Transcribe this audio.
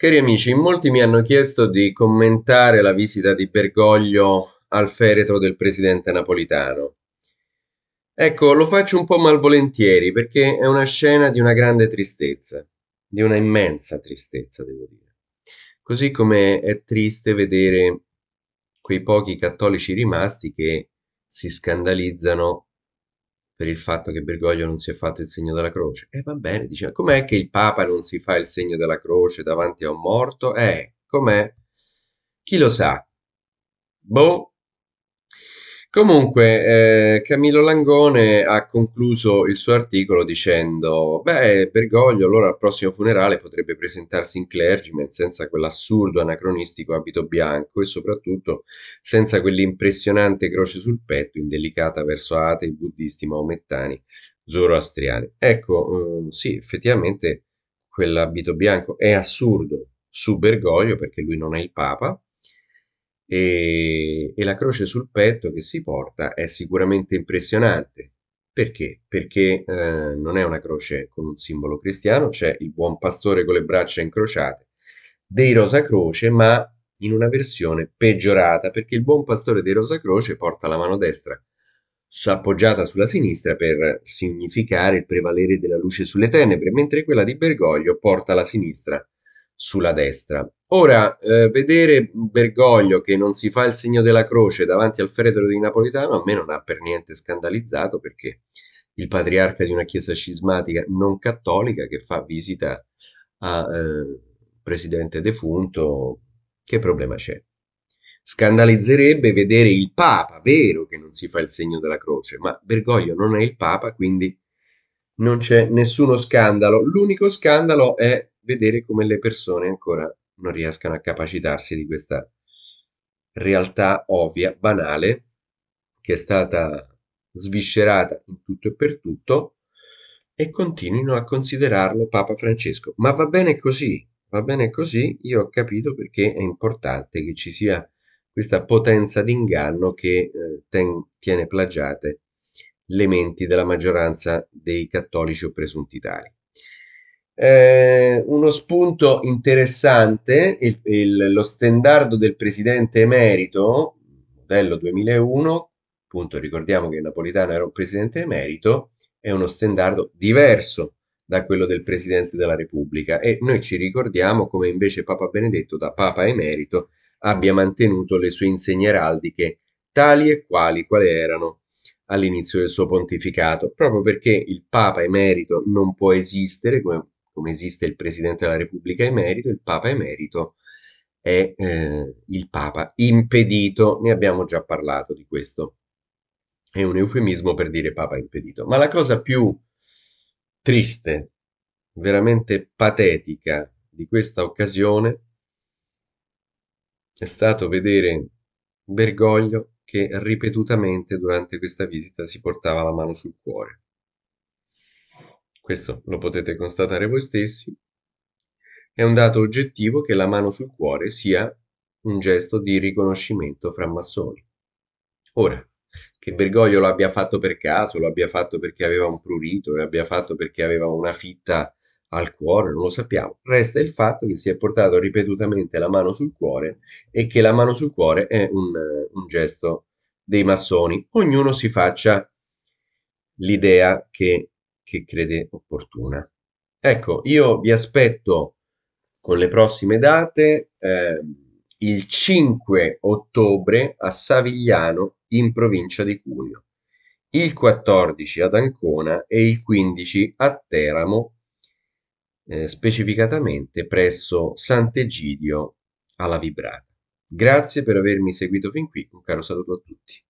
Cari amici, molti mi hanno chiesto di commentare la visita di Bergoglio al feretro del presidente napolitano. Ecco, lo faccio un po' malvolentieri perché è una scena di una grande tristezza, di una immensa tristezza, devo dire. Così come è triste vedere quei pochi cattolici rimasti che si scandalizzano per il fatto che Bergoglio non si è fatto il segno della croce. E eh, va bene, diciamo, com'è che il Papa non si fa il segno della croce davanti a un morto? Eh, com'è? Chi lo sa? Boh, Comunque, eh, Camillo Langone ha concluso il suo articolo dicendo: Beh, Bergoglio allora al prossimo funerale potrebbe presentarsi in clergyman senza quell'assurdo anacronistico abito bianco e soprattutto senza quell'impressionante croce sul petto indelicata verso atei, buddisti, maomettani, zoroastriani. Ecco, eh, sì, effettivamente quell'abito bianco è assurdo su Bergoglio perché lui non è il Papa, e, e la croce sul petto che si porta è sicuramente impressionante. Perché? Perché eh, non è una croce con un simbolo cristiano, c'è il buon pastore con le braccia incrociate dei Rosa Croce, ma in una versione peggiorata, perché il buon pastore dei Rosa Croce porta la mano destra appoggiata sulla sinistra per significare il prevalere della luce sulle tenebre, mentre quella di Bergoglio porta la sinistra sulla destra. Ora, eh, vedere Bergoglio che non si fa il segno della croce davanti al feretro di Napolitano a me non ha per niente scandalizzato perché il patriarca di una chiesa scismatica non cattolica che fa visita a eh, presidente defunto, che problema c'è? Scandalizzerebbe vedere il Papa, vero che non si fa il segno della croce, ma Bergoglio non è il Papa, quindi non c'è nessuno scandalo. L'unico scandalo è vedere come le persone ancora non riescano a capacitarsi di questa realtà ovvia, banale, che è stata sviscerata in tutto e per tutto e continuino a considerarlo Papa Francesco. Ma va bene così, va bene così, io ho capito perché è importante che ci sia questa potenza d'inganno che eh, ten, tiene plagiate le menti della maggioranza dei cattolici o presunti tali. Eh, uno spunto interessante, il, il, lo standard del presidente emerito, modello 2001, appunto ricordiamo che Napolitano era un presidente emerito, è uno standard diverso da quello del presidente della Repubblica e noi ci ricordiamo come invece Papa Benedetto da Papa emerito abbia mantenuto le sue insegne araldiche tali e quali quali erano all'inizio del suo pontificato, proprio perché il Papa emerito non può esistere come come esiste il Presidente della Repubblica emerito, il Papa emerito è eh, il Papa impedito, ne abbiamo già parlato di questo, è un eufemismo per dire Papa impedito, ma la cosa più triste, veramente patetica di questa occasione è stato vedere Bergoglio che ripetutamente durante questa visita si portava la mano sul cuore questo lo potete constatare voi stessi, è un dato oggettivo che la mano sul cuore sia un gesto di riconoscimento fra massoni. Ora, che Bergoglio lo abbia fatto per caso, lo abbia fatto perché aveva un prurito, lo abbia fatto perché aveva una fitta al cuore, non lo sappiamo. Resta il fatto che si è portato ripetutamente la mano sul cuore e che la mano sul cuore è un, un gesto dei massoni. Ognuno si faccia l'idea che che crede opportuna. Ecco, io vi aspetto con le prossime date eh, il 5 ottobre a Savigliano in provincia di Cuneo, il 14 ad Ancona e il 15 a Teramo, eh, specificatamente presso Sant'Egidio alla Vibrata. Grazie per avermi seguito fin qui, un caro saluto a tutti.